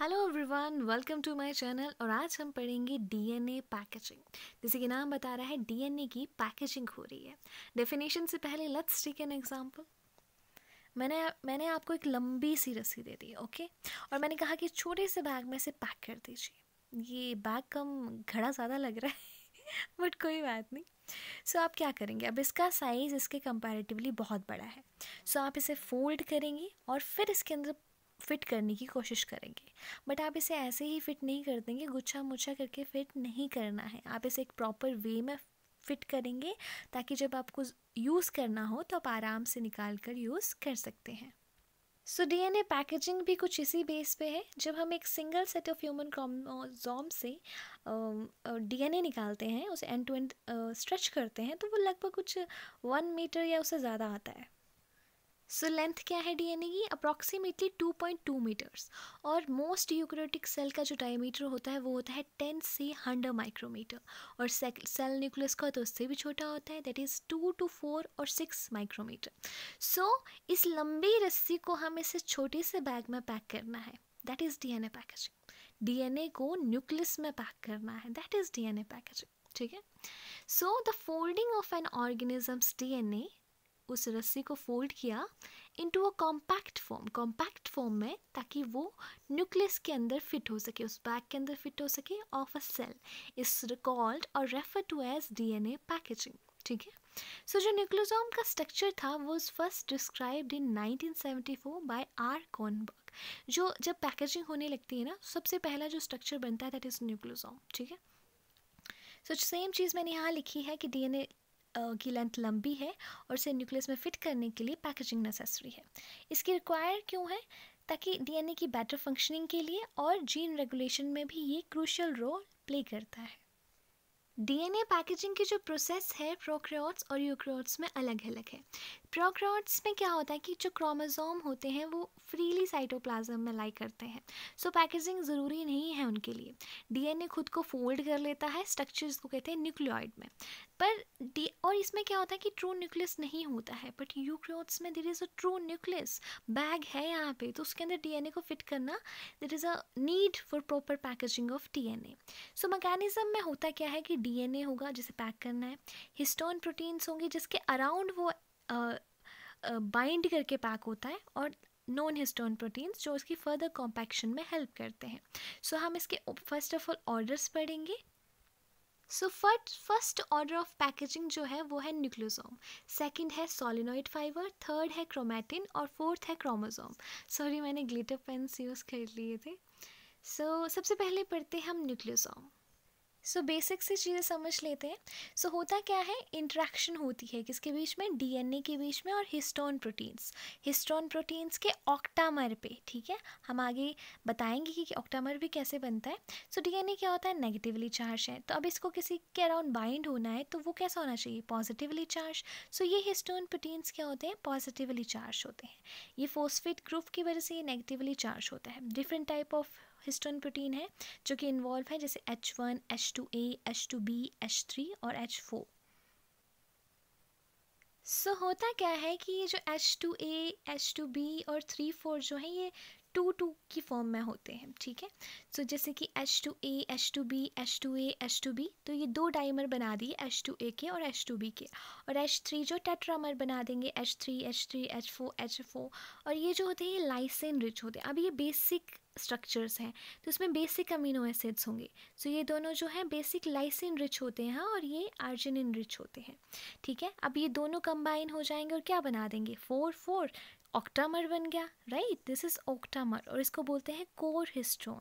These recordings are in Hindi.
Hello everyone welcome to my channel और आज हम पढ़ेंगे डीएनए पैकेजिंग जैसे कि नाम बता रहा है डीएनए की पैकेजिंग हो रही है डेफिनेशन से पहले लेट्स टेक एन एग्जांपल मैंने मैंने आपको एक लंबी सी रस्सी दे दी ओके और मैंने कहा कि छोटे से बैग में से पैक कर दीजिए ये बैग कम घड़ा ज़्यादा लग रहा है बट कोई बात नहीं सो so, आप क्या करेंगे अब इसका साइज़ इसके कंपैरेटिवली बहुत बड़ा है सो so, आप इसे फोल्ड करेंगे और फिर इसके अंदर फिट करने की कोशिश करेंगे बट आप इसे ऐसे ही फिट नहीं कर देंगे गुच्छा मुच्छा करके फिट नहीं करना है आप इसे एक प्रॉपर वे में फिट करेंगे ताकि जब आपको यूज़ करना हो तो आप आराम से निकाल कर यूज़ कर सकते हैं so D N A packaging भी कुछ इसी बेस पे है जब हम एक single set of human chromosome से डी एन ए निकालते हैं उसे एंड टू एंड स्ट्रेच करते हैं तो वो लगभग कुछ वन मीटर या उससे ज़्यादा आता है सो so, लेंथ क्या है डीएनए की अप्रॉक्सीमेटली 2.2 मीटर्स और मोस्ट यूक्रोटिक सेल का जो डायमीटर होता है वो होता है 10 से 100 माइक्रोमीटर और सेल न्यूक्लियस का तो उससे भी छोटा होता है दैट इज़ 2 टू 4 और 6 माइक्रोमीटर सो so, इस लंबी रस्सी को हम इसे छोटे से बैग में पैक करना है that is DNA packaging DNA को न्यूक्लियस में पैक करना है दैट इज़ डीएनए पैकेजिंग ठीक है so the folding of an organisms DNA उस रस्सी को फोल्ड किया into a compact form compact form में ताकि वो न्यूक्लियस के अंदर फिट हो सके उस बैग के अंदर फिट हो सके of a cell is recalled और refer to as DNA packaging ठीक है सो जो न्यूक्लियोसोम का स्ट्रक्चर था वो first described in 1974 by R Kornberg जो जब पैकेजिंग होने लगती है ना सबसे पहला जो स्ट्रक्चर बनता है दैट इज़ न्यूक्लियोसोम ठीक है सो सेम चीज़ मैंने यहाँ लिखी है कि डीएनए की लेंथ लंबी है और इसे न्यूक्लियस में फिट करने के लिए पैकेजिंग नेसेसरी है इसकी रिक्वायर क्यों है ताकि डीएनए की बेटर फंक्शनिंग के लिए और जीन रेगुलेशन में भी ये क्रूशल रोल प्ले करता है डीएनए पैकेजिंग की जो प्रोसेस है प्रोक्रियोट्स और यूक्रियोट्स में अलग अलग है प्रोक्रॉट्स में क्या होता है कि जो क्रोमोसोम होते हैं वो फ्रीली साइटोप्लाज्म में लाई करते हैं सो so, पैकेजिंग ज़रूरी नहीं है उनके लिए डीएनए खुद को फोल्ड कर लेता है स्ट्रक्चर्स को कहते हैं न्यूक्लियोइड में पर डी और इसमें क्या होता है कि ट्रू न्यूक्लियस नहीं होता है बट यूक्रोट्स में there is a true nucleus bag है यहाँ पे तो उसके अंदर डीएनए को फिट करना there is a need for proper packaging of DNA so mechanism में होता क्या है कि डीएनए होगा जिसे पैक करना है हिस्टोन प्रोटीन्स होंगे जिसके अराउंड वो बाइंड करके पैक होता है और नॉन हिस्टोन प्रोटीन्स जो उसकी फर्दर कॉम्पैक्शन में हेल्प करते हैं सो so, हम इसके फर्स्ट ऑफ ऑल ऑर्डर्स पढ़ेंगे so first first order of packaging जो है वो है न्यूक्लियोसोम सेकंड है सोलिनोइड फाइबर थर्ड है क्रोमैटिन और फोर्थ है क्रोमोसोम सॉरी मैंने ग्लिटर पेन्स यूज़ कर लिए थे सो so, सबसे पहले पढ़ते हैं हम न्यूक्लियोसोम सो बेसिक से चीज़ें समझ लेते हैं सो so, होता क्या है इंट्रैक्शन होती है किसके बीच में डीएनए के बीच में और हिस्टोन प्रोटीन्स हिस्टोन प्रोटीन्स के ऑक्टामर पे ठीक है हम आगे बताएंगे कि ऑक्टामर भी कैसे बनता है सो so, डीएनए क्या होता है नेगेटिवली चार्ज है तो अब इसको किसी के अराउंड बाइंड होना है तो वो कैसा होना चाहिए पॉजिटिवली चार्ज सो so, ये हिस्टोन प्रोटीन्स क्या होते हैं पॉजिटिवली चार्ज होते हैं ये फोस्फेट ग्रुप की वजह से ये नेगेटिवली चार्ज होता है different type of histone protein है जो कि इन्वॉल्व है जैसे H one H two A H two B H three और एच फोर सो होता क्या है कि ये जो H two A H two B और थ्री फोर जो है ये टू टू की फॉर्म में होते हैं ठीक है सो so, जैसे कि H two A H two B H two A H two B तो ये दो डाइमर बना दिए एच टू ए के और एच टू बी के और एच थ्री जो टेट्रामर बना देंगे H three H three H four H four और ये जो होते हैं ये लाइसेन रिच होते हैं अब ये बेसिक स्ट्रक्चर्स हैं तो इसमें बेसिक अमीनो एसिड्स होंगे सो ये दोनों जो हैं बेसिक लाइसिन रिच होते हैं और ये आर्जिनिन रिच होते हैं ठीक है अब ये दोनों कंबाइन हो जाएंगे और क्या बना देंगे फोर फोर ऑक्टामर बन गया राइट दिस इज़ ऑक्टामर और इसको बोलते हैं कोर हिस्टोन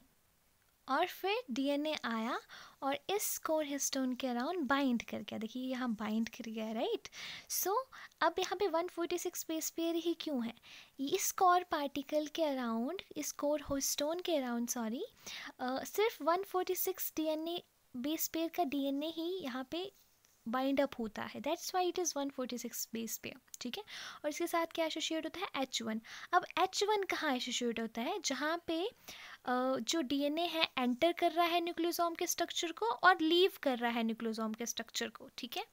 और फिर डीएनए आया और इस कोर हिस्टोन के अराउंड बाइंड कर गया देखिए यहाँ बाइंड कर गया राइट सो so, अब यहाँ पे 146 फोर्टी सिक्स बेस पेयर ही क्यों है इस कोर पार्टिकल के अराउंड इस कोर हिस्टोन के अराउंड सॉरी सिर्फ 146 forty six D N base pair का डी एन ए ही यहाँ पे बाइंड अप होता है that's why it is one forty six base pair ठीक है और इसके साथ क्या एसोशिएट होता है एच वन अब एच वन कहाँ एसोशिएट होता है जहाँ पे जो डीएनए है एंटर कर रहा है न्यूक्लियोसोम के स्ट्रक्चर को और लीव कर रहा है न्यूक्लियोसोम के स्ट्रक्चर को ठीक है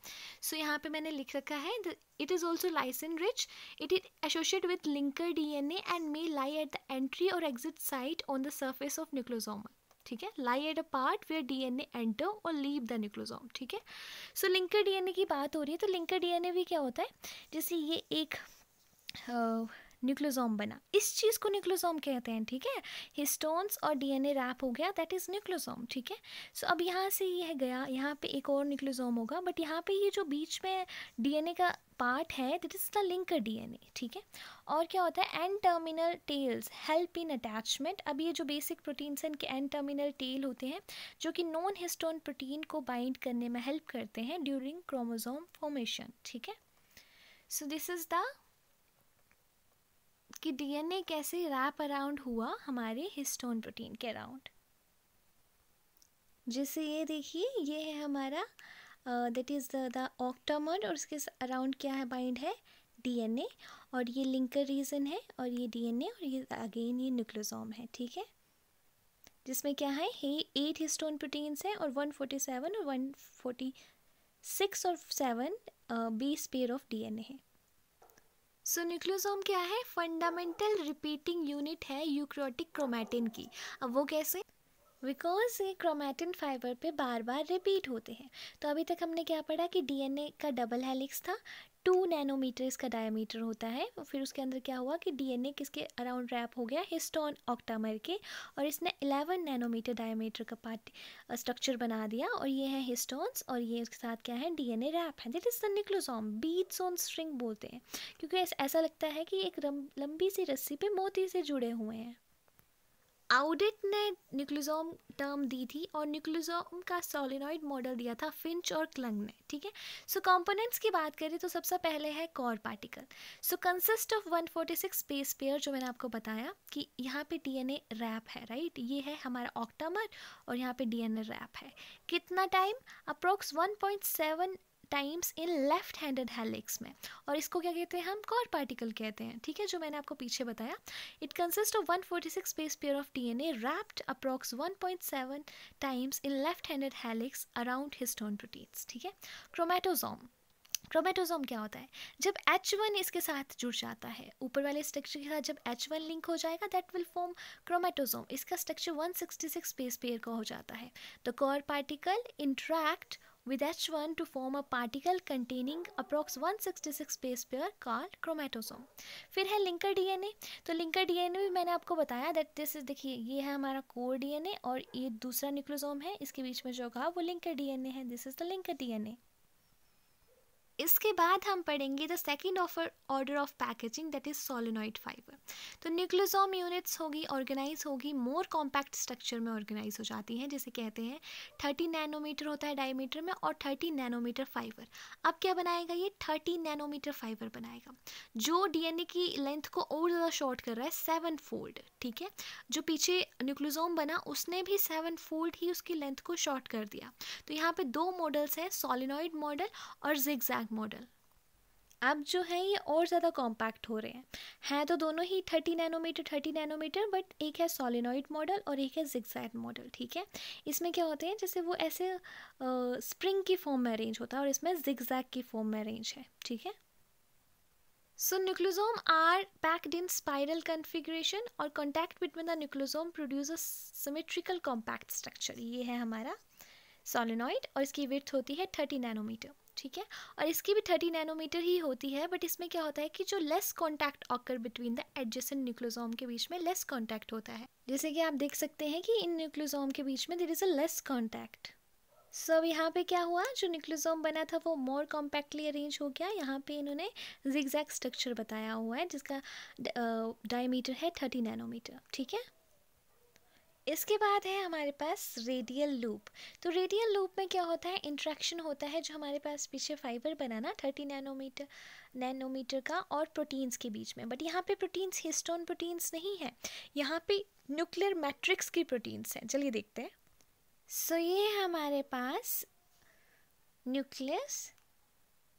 सो यहाँ पे मैंने लिख रखा है it is also lysine rich it is associate with linker DNA and may lie at the entry और exit site on the surface of nucleosome ठीक है lie at a part where N enter और लीव द न्यूक्लोजोम ठीक है सो लिंकर ए की बात हो रही है तो लिंकर ए भी क्या होता है जैसे ये एक uh, न्यूक्लोजोम बना इस चीज़ को न्यूक्लोजोम कहते हैं ठीक है हिस्टोन्स और डीएनए रैप हो गया दैट इज़ न्यूक्लोजोम ठीक है सो अब यहाँ से यह गया यहाँ पे एक और न्यूक्लोजोम होगा बट यहाँ पे ये जो बीच में डीएनए का पार्ट है that is the linker DNA ठीक है और क्या होता है N terminal tails help in attachment अब ये जो बेसिक प्रोटीन्स हैं इनके एन टर्मिनल टेल होते हैं जो कि नॉन हिस्टोन प्रोटीन को बाइंड करने में हेल्प करते हैं ड्यूरिंग क्रोमोजोम फॉर्मेशन ठीक है सो दिस इज़ द कि डीएनए कैसे रैप अराउंड हुआ हमारे हिस्टोन प्रोटीन के अराउंड जैसे ये देखिए ये है हमारा दैट इज़ द ऑक्टामर और उसके अराउंड क्या है बाइंड है डीएनए और ये लिंकर रीजन है और ये डीएनए और ये अगेन ये न्यूक्लोसोम है ठीक है जिसमें क्या है ये एट हिस्टोन प्रोटीन्स हैं और वन फोर्टी सेवन और वन फोर्टी सिक्स और seven base pair of DNA है सो न्यूक्लियोसोम क्या है फंडामेंटल रिपीटिंग यूनिट है यूक्रोटिक क्रोमैटिन की अब वो कैसे बिकॉज ये क्रोमैटिन फाइबर पे बार बार रिपीट होते हैं तो अभी तक हमने क्या पढ़ा कि डीएनए का डबल हेलिक्स था टू नैनोमीटर इसका डायमीटर होता है फिर उसके अंदर क्या हुआ कि डीएनए किसके अराउंड रैप हो गया हिस्टोन ऑक्टामर के और इसने एलेवन नैनोमीटर डायमीटर का पार्ट स्ट्रक्चर बना दिया और ये है हिस्टोन्स और ये उसके साथ क्या है डीएनए रैप है that is the nucleosome beads on string बोलते हैं क्योंकि ऐसा लगता है कि एक लंबी सी रस्सी पे मोती से जुड़े हुए हैं आउडेट ने न्यूक्लिजोम टर्म दी थी और न्यूक्लिजोम का सोलिनॉइड मॉडल दिया था फिंच और क्लंग ने ठीक है सो कंपोनेंट्स की बात करें तो सबसे पहले है core particle so consist of 146 base pair जो मैंने आपको बताया कि यहाँ पे डीएनए रैप है राइट ये है हमारा ऑक्टामर और यहाँ पे डीएनए रैप है कितना time approx one times in left handed helix में और इसको क्या कहते हैं हम कॉर पार्टिकल कहते हैं ठीक है जो मैंने आपको पीछे बताया it consist of one forty six base pair of D N A wrapped approx one point seven times in left handed helix around histone proteins ठीक है क्रोमेटोजोम क्रोमेटोजोम क्या होता है जब एच वन इसके साथ जुड़ जाता है ऊपर वाले स्ट्रक्चर के साथ जब एच वन लिंक हो जाएगा दैट विल फॉर्म क्रोमेटोजोम इसका स्ट्रक्चर 166 बेस पेयर का हो जाता है the core particle interact with H1 to form a particle containing approx 166 base pair called chromatosome. फिर है linker DNA. तो linker DNA भी मैंने आपको बताया that this is देखिए ये है हमारा core DNA और ये दूसरा nucleosome है इसके बीच में जो कहा वो linker DNA है this is the linker DNA. इसके बाद हम पढ़ेंगे the second of order of packaging that is solenoid fibre तो न्यूक्लोजोम यूनिट्स होगी ऑर्गेनाइज होगी मोर कॉम्पैक्ट स्ट्रक्चर में ऑर्गेनाइज हो जाती हैं जिसे कहते हैं थर्टी नैनोमीटर होता है डायमीटर में और थर्टी नैनोमीटर फाइबर अब क्या बनाएगा ये थर्टी नैनोमीटर फाइबर बनाएगा जो डी की लेंथ को और ज़्यादा शॉर्ट कर रहा है सेवन फोल्ड ठीक है जो पीछे न्यूक्लोजोम बना उसने भी सेवन फोल्ड ही उसकी लेंथ को शॉर्ट कर दिया तो यहाँ पे दो मॉडल्स हैं सोलिनॉइड मॉडल और जिग्जैग रैंक मॉडल अब जो है ये और ज़्यादा कॉम्पैक्ट हो रहे हैं हैं तो दोनों ही thirty nanometre thirty nanometre but एक है सोलिनॉइड मॉडल और एक है जिक्सैट मॉडल ठीक है इसमें क्या होते हैं जैसे वो ऐसे आ, स्प्रिंग की फॉर्म में अरेंज होता है और इसमें जिक्जैक की फॉर्म में अरेंज है ठीक है so nucleosome are packed in spiral configuration और contact between the nucleosome produce a symmetrical compact structure ये है हमारा सोलिनोइड और इसकी विथ होती है थर्टी नैनोमीटर ठीक है और इसकी भी थर्टी नैनोमीटर ही होती है बट इसमें क्या होता है कि जो less contact occur between the adjacent nucleosome के बीच में लेस कॉन्टैक्ट होता है जैसे कि आप देख सकते हैं कि इन न्यूक्लोजोम के बीच में there is a less contact so so, यहाँ पे क्या हुआ जो न्यूक्लोजोम बना था वो मोर कॉम्पैक्टली अरेंज हो गया यहाँ पे इन्होंने जिग्जैक स्ट्रक्चर बताया हुआ है जिसका डायमीटर uh, है थर्टी नैनोमीटर ठीक है इसके बाद है हमारे पास रेडियल लूप तो रेडियल लूप में क्या होता है इंट्रैक्शन होता है जो हमारे पास पीछे फाइबर बनाना थर्टी नैनोमीटर नैनोमीटर का और प्रोटीन्स के बीच में बट यहाँ पे प्रोटीन्स हिस्टोन प्रोटीन्स नहीं है यहाँ पे न्यूक्लियर मैट्रिक्स की प्रोटीन्स हैं चलिए देखते हैं सो so, ये है हमारे पास न्यूक्लियस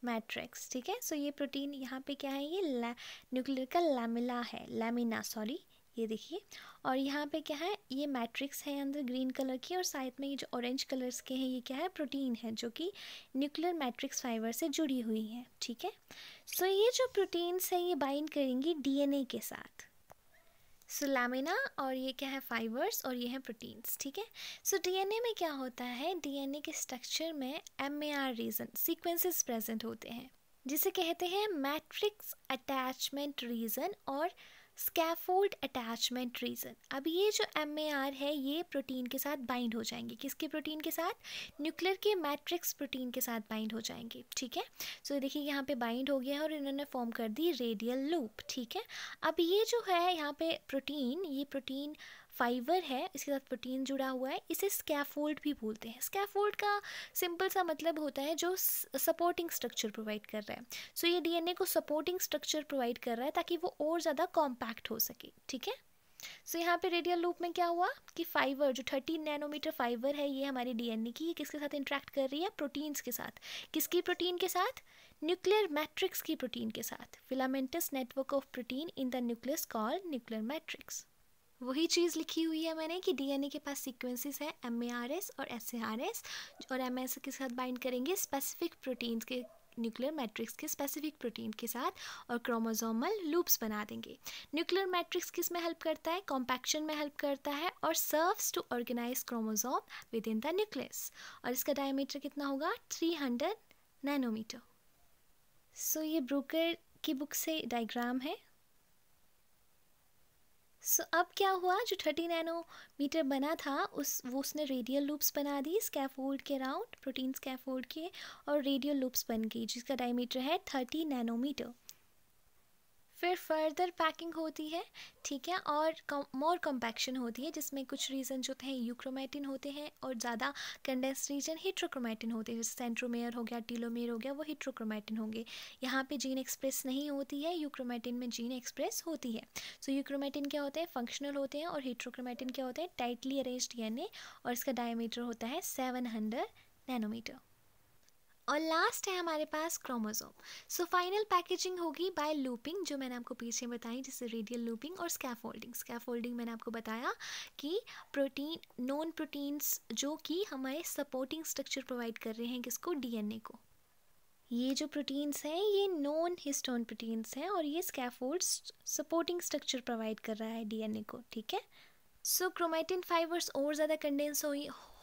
मैट्रिक्स ठीक है सो so, ये प्रोटीन यहाँ पे क्या है ये न्यूक्लियर का लैमिला है लैमिना सॉरी ये देखिए और यहाँ पे क्या है ये मैट्रिक्स है अंदर ग्रीन कलर की और साइड में ये जो ऑरेंज कलर्स के हैं ये क्या है प्रोटीन है जो कि न्यूक्लियर मैट्रिक्स फाइबर से जुड़ी हुई है ठीक है सो ये जो प्रोटीन्स हैं ये बाइंड करेंगी डीएनए के साथ सो so, लैमिना और ये क्या है फाइबर्स और ये हैं प्रोटीन्स ठीक है सो डीएनए में क्या होता है डीएनए के स्ट्रक्चर में M A R region sequences present होते हैं जिसे कहते हैं मैट्रिक्स अटैचमेंट रीजन और स्कैफोल्ड अटैचमेंट रीज़न अब ये जो एम है ये प्रोटीन के साथ बाइंड हो जाएंगे किसके प्रोटीन के साथ न्यूक्लियर के मैट्रिक्स प्रोटीन के साथ बाइंड हो जाएंगे ठीक है सो so, देखिए यहाँ पे बाइंड हो गया है और इन्होंने फॉर्म कर दी रेडियल लूप ठीक है अब ये जो है यहाँ पे प्रोटीन ये प्रोटीन फाइबर है इसके साथ प्रोटीन जुड़ा हुआ है इसे स्कैफोल्ड भी बोलते हैं स्कैफोल्ड का सिंपल सा मतलब होता है जो सपोर्टिंग स्ट्रक्चर प्रोवाइड कर रहा है सो so, ये डीएनए को सपोर्टिंग स्ट्रक्चर प्रोवाइड कर रहा है ताकि वो और ज़्यादा कॉम्पैक्ट हो सके ठीक है सो so, यहाँ पे रेडियल लूप में क्या हुआ कि फाइबर जो थर्टी नैनोमीटर फाइबर है ये हमारे डीएनए की ये किसके साथ इंट्रैक्ट कर रही है प्रोटीन्स के साथ किसकी प्रोटीन के साथ न्यूक्लियर मैट्रिक्स की प्रोटीन के साथ filamentous network of protein in the nucleus call nuclear matrix वही चीज़ लिखी हुई है मैंने कि डीएनए के पास सीक्वेंसेस हैं एम और एस और एम के साथ बाइंड करेंगे स्पेसिफिक प्रोटीन्स के न्यूक्लियर मैट्रिक्स के स्पेसिफिक प्रोटीन के साथ और क्रोमोजोमल लूप्स बना देंगे न्यूक्लियर मैट्रिक्स किस में हेल्प करता है कॉम्पैक्शन में हेल्प करता है और serves to organise chromosome within the nucleus और इसका डायमीटर कितना होगा 300 नैनोमीटर सो so, ये ब्रोकर की बुक से डायग्राम है सो so, अब क्या हुआ जो थर्टी मीटर बना था उस वो उसने रेडियल लूप्स बना दी स्कैफोल्ड के राउंड प्रोटीन स्कैफोल्ड के और रेडियल लूप्स बन गई जिसका डायमीटर है थर्टी नैनोमीटर फिर फर्दर पैकिंग होती है ठीक है और मोर कम्पैक्शन होती है जिसमें कुछ रीजन जो हैं यूक्रोमेटिन होते हैं और ज़्यादा कंडेंस रीजन हिट्रोक्रोमेटिन होते हैं जैसे सेंट्रोमेयर हो गया टीलोमेयर हो गया वो हिट्रोक्रोमेटिन होंगे यहाँ पे जीन एक्सप्रेस नहीं होती है यूक्रोमेटिन में जीन एक्सप्रेस होती है सो so, यूक्रोमेटिन क्या होते हैं फंक्शनल होते हैं और हिट्रोक्रोमेटिन क्या होते हैं टाइटली अरेंज डी और इसका डायमीटर होता है सेवन हंड्रेड नैनोमीटर और लास्ट है हमारे पास क्रोमोजोम सो फाइनल पैकेजिंग होगी बाय लूपिंग जो मैंने आपको पीछे बताई जैसे रेडियल लूपिंग और स्कैफोल्डिंग स्कैफोल्डिंग मैंने आपको बताया कि प्रोटीन नॉन प्रोटीन्स जो कि हमारे सपोर्टिंग स्ट्रक्चर प्रोवाइड कर रहे हैं किसको डीएनए को ये जो प्रोटीन्स हैं ये नॉन हिस्टोन प्रोटीन्स हैं और ये स्कैफोल्ड्स सपोर्टिंग स्ट्रक्चर प्रोवाइड कर रहा है डीएनए को ठीक है सो क्रोमेटिन फाइबर्स और ज़्यादा कंडेंस हो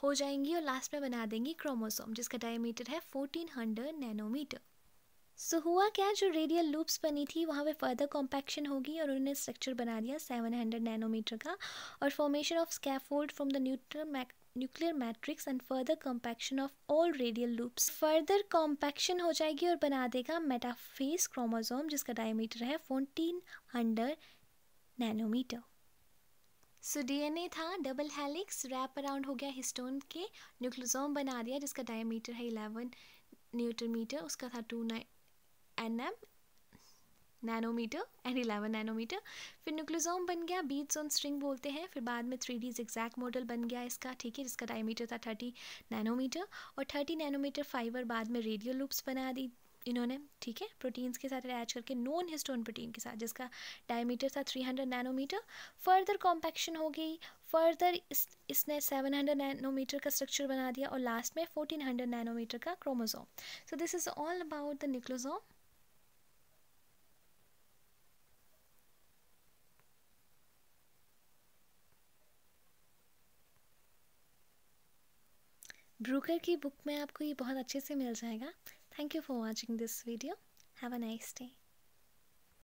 हो जाएंगी और लास्ट में बना देंगी क्रोमोसोम जिसका डायमीटर है फोर्टीन हंड्रेड नैनोमीटर सो हुआ क्या जो रेडियल लूप्स बनी थी वहाँ पे फर्दर कॉम्पैक्शन होगी और उन्होंने स्ट्रक्चर बना दिया सेवन हंड्रेड नैनोमीटर का और formation of scaffold from the neutral nuclear matrix and further compaction of all radial loops further compaction हो जाएगी और बना देगा मेटाफेस क्रोमोजोम जिसका डायमीटर है fourteen hundred nanometre so DNA था डबल हेलिक्स रैप अराउंड हो गया हिस्टोन के न्यूक्लोजोम बना दिया जिसका डायमीटर है इलेवन न्यूटन मीटर उसका था two N M nanometre and eleven nanometre फिर न्यूक्लोजोम बन गया बीट जोन स्ट्रिंग बोलते हैं फिर बाद में थ्री डी एग्जैक्ट मॉडल बन गया इसका ठीक है जिसका डायमीटर था थर्टी नैनोमीटर और थर्टी नैनोमीटर फाइबर बाद में रेडियो लूप्स बना दी इन्होंने ठीक है प्रोटीन्स के साथ अटैच करके नॉन हिस्टोन प्रोटीन के साथ जिसका डायमीटर था 300 नैनोमीटर फर्दर कॉम्पैक्शन हो गई फर्दर इस इसने 700 नैनोमीटर का स्ट्रक्चर बना दिया और लास्ट में 1400 नैनोमीटर का chromosome so this is all about the nucleosome Brooker की बुक में आपको ये बहुत अच्छे से मिल जाएगा Thank you for watching this video. Have a nice day.